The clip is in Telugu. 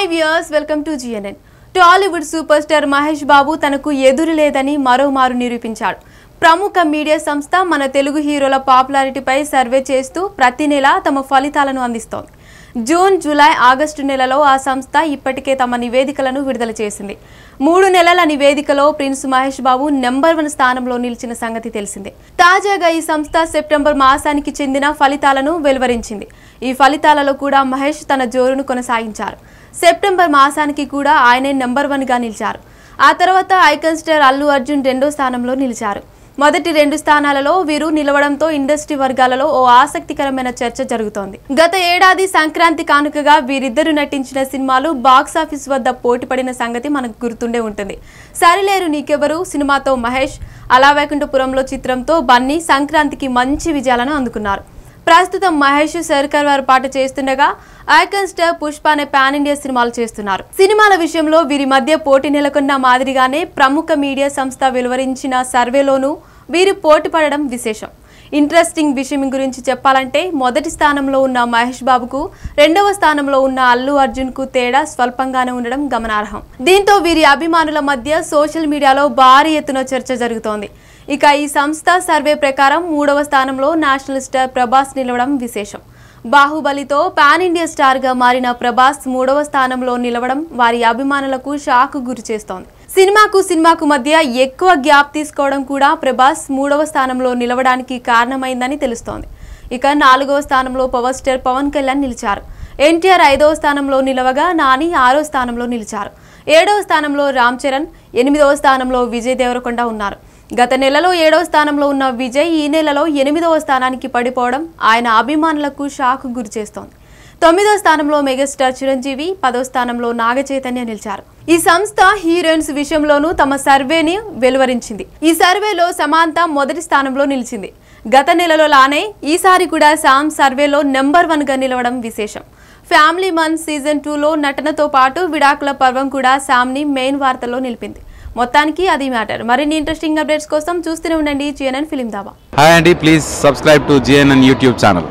hi viewers welcome to GNN Tollywood super star Mahesh Babu తనకు ఎదురు లేదని మరోమారు నిరూపించాడు ప్రముఖ మీడియా సంస్థ మన తెలుగు హీరోల పాపులారిటీపై సర్వే చేస్తూ ప్రతి నెలా తమ ఫలితాలను అందిస్తోంది జూన్ జూలై ఆగస్టు నెలలో ఆ సంస్థ ఇప్పటికే తమ నివేదికలను విడుదల చేసింది మూడు నెలల నివేదికలో prince Mahesh Babu number one స్థానంలో నిలిచిన సంగతి తెలిసిందే తాజాగా ఈ సంస్థ సెప్టెంబర్ మాసానికి చెందిన ఫలితాలను వెలువరించింది ఈ ఫలితాలలో కూడా మహేష్ తన జోరును కొనసాగించారు సెప్టెంబర్ మాసానికి కూడా ఆయనే నెంబర్ వన్గా నిలిచారు ఆ తర్వాత ఐకన్ స్టార్ అల్లు అర్జున్ రెండో స్థానంలో నిలిచారు మొదటి రెండు స్థానాలలో వీరు నిలవడంతో ఇండస్ట్రీ వర్గాలలో ఓ ఆసక్తికరమైన చర్చ జరుగుతోంది గత ఏడాది సంక్రాంతి కానుకగా వీరిద్దరు నటించిన సినిమాలు బాక్సాఫీస్ వద్ద పోటీపడిన సంగతి మనకు గుర్తుండే ఉంటుంది సరిలేరు నీకెవరు సినిమాతో మహేష్ అలావైకుంఠపురంలో చిత్రంతో బన్నీ సంక్రాంతికి మంచి విజయాలను అందుకున్నారు ప్రస్తుతం మహేష్ సర్కర్ వారు పాట చేస్తుండగా ఐకన్ స్టార్ పుష్ప అనే పాన్ ఇండియా సినిమాలు చేస్తున్నారు సినిమాల విషయంలో వీరి మధ్య పోటీ నెలకొన్న మాదిరిగానే ప్రముఖ మీడియా సంస్థ వెలువరించిన సర్వేలోనూ వీరు పోటీ పడడం విశేషం ఇంట్రెస్టింగ్ విషయం గురించి చెప్పాలంటే మొదటి స్థానంలో ఉన్న మహేష్ బాబుకు రెండవ స్థానంలో ఉన్న అల్లు అర్జున్ కు తేడా స్వల్పంగానే ఉండడం గమనార్హం దీంతో వీరి అభిమానుల మధ్య సోషల్ మీడియాలో భారీ ఎత్తున చర్చ జరుగుతోంది ఇక ఈ సంస్థ సర్వే ప్రకారం మూడవ స్థానంలో నేషనల్ స్టార్ ప్రభాస్ నిలవడం విశేషం బాహుబలితో పాన్ ఇండియా స్టార్గా మారిన ప్రభాస్ మూడవ స్థానంలో నిలవడం వారి అభిమానులకు షాక్ గురి చేస్తోంది సినిమాకు సినిమాకు మధ్య ఎక్కువ గ్యాప్ తీసుకోవడం కూడా ప్రభాస్ మూడవ స్థానంలో నిలవడానికి కారణమైందని తెలుస్తోంది ఇక నాలుగవ స్థానంలో పవర్ స్టార్ పవన్ కళ్యాణ్ నిలిచారు ఎన్టీఆర్ ఐదవ స్థానంలో నిలవగా నాని ఆరో స్థానంలో నిలిచారు ఏడవ స్థానంలో రామ్ చరణ్ ఎనిమిదవ స్థానంలో విజయ్ దేవరకొండ ఉన్నారు గత నెలలో ఏడవ స్థానంలో ఉన్న విజయ్ ఈ నెలలో ఎనిమిదవ స్థానానికి పడిపోవడం ఆయన అభిమానులకు షాక్ గురిచేస్తోంది తొమ్మిదో స్థానంలో మెగాస్టార్ చిరంజీవి పదో స్థానంలో నాగ చైతన్య నిలిచారు ఈ సంస్థ హీరోయిన్స్ విషయంలోనూ తమ సర్వేని వెలువరించింది ఈ సర్వేలో సమాంత మొదటి స్థానంలో నిలిచింది గత నెలలో లానే ఈసారి కూడా శామ్ సర్వేలో నెంబర్ వన్గా నిలవడం విశేషం ఫ్యామిలీ మన్ సీజన్ టూలో నటనతో పాటు విడాకుల పర్వం కూడా శామ్ని మెయిన్ వార్తల్లో నిలిపింది మొత్తానికి అది మ్యాటర్ మరిన్ని ఇంట్రెస్టింగ్ అప్డేట్స్ కోసం చూస్తూనే ఉండండి జిఎన్ఎన్ ఫిలిం దాబా హాయ్ అండి please subscribe to GNN YouTube channel